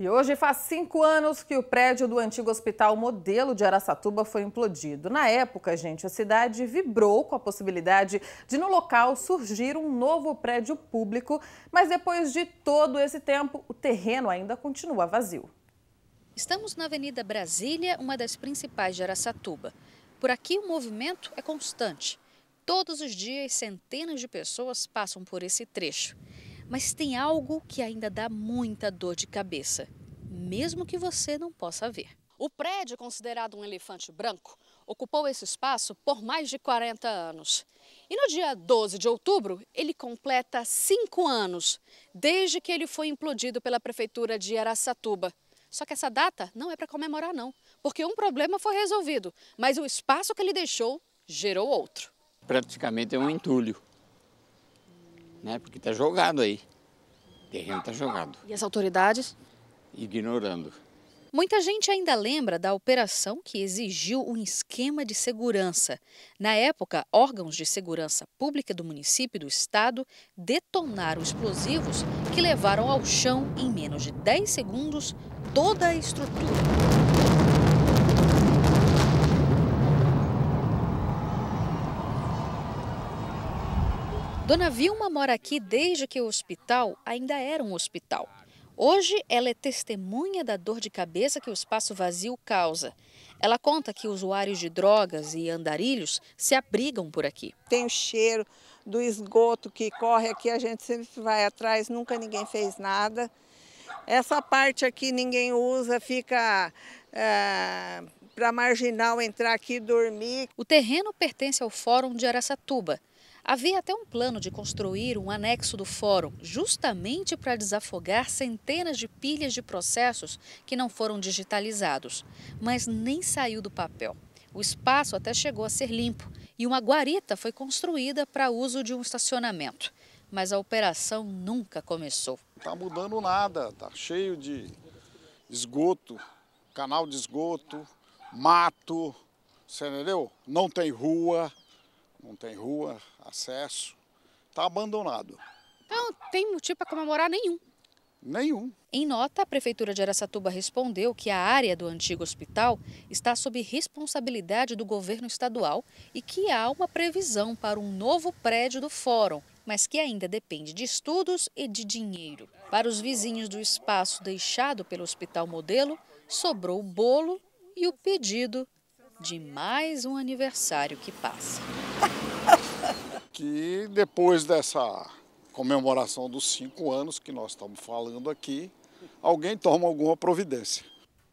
E hoje faz cinco anos que o prédio do antigo Hospital Modelo de Araçatuba foi implodido. Na época, gente, a cidade vibrou com a possibilidade de no local surgir um novo prédio público, mas depois de todo esse tempo, o terreno ainda continua vazio. Estamos na Avenida Brasília, uma das principais de Araçatuba. Por aqui o movimento é constante. Todos os dias, centenas de pessoas passam por esse trecho. Mas tem algo que ainda dá muita dor de cabeça, mesmo que você não possa ver. O prédio, considerado um elefante branco, ocupou esse espaço por mais de 40 anos. E no dia 12 de outubro, ele completa cinco anos, desde que ele foi implodido pela prefeitura de Araçatuba. Só que essa data não é para comemorar, não, porque um problema foi resolvido, mas o espaço que ele deixou gerou outro. Praticamente é um entulho né? Porque está jogado aí. O terreno está jogado. E as autoridades? Ignorando. Muita gente ainda lembra da operação que exigiu um esquema de segurança. Na época, órgãos de segurança pública do município e do estado detonaram explosivos que levaram ao chão, em menos de 10 segundos, toda a estrutura. Dona Vilma mora aqui desde que o hospital ainda era um hospital. Hoje, ela é testemunha da dor de cabeça que o espaço vazio causa. Ela conta que usuários de drogas e andarilhos se abrigam por aqui. Tem o cheiro do esgoto que corre aqui, a gente sempre vai atrás, nunca ninguém fez nada. Essa parte aqui ninguém usa, fica é, eh, para marginal entrar aqui e dormir. O terreno pertence ao Fórum de Araçatuba, Havia até um plano de construir um anexo do fórum, justamente para desafogar centenas de pilhas de processos que não foram digitalizados, mas nem saiu do papel. O espaço até chegou a ser limpo e uma guarita foi construída para uso de um estacionamento. Mas a operação nunca começou. Não está mudando nada, está cheio de esgoto, canal de esgoto, mato, você entendeu? Não tem rua não tem rua, acesso, está abandonado. Então, tem motivo para comemorar nenhum. Nenhum. Em nota, a Prefeitura de Aracatuba respondeu que a área do antigo hospital está sob responsabilidade do governo estadual e que há uma previsão para um novo prédio do fórum, mas que ainda depende de estudos e de dinheiro. Para os vizinhos do espaço deixado pelo Hospital Modelo, sobrou o bolo e o pedido de mais um aniversário que passa. que depois dessa comemoração dos cinco anos que nós estamos falando aqui, alguém toma alguma providência.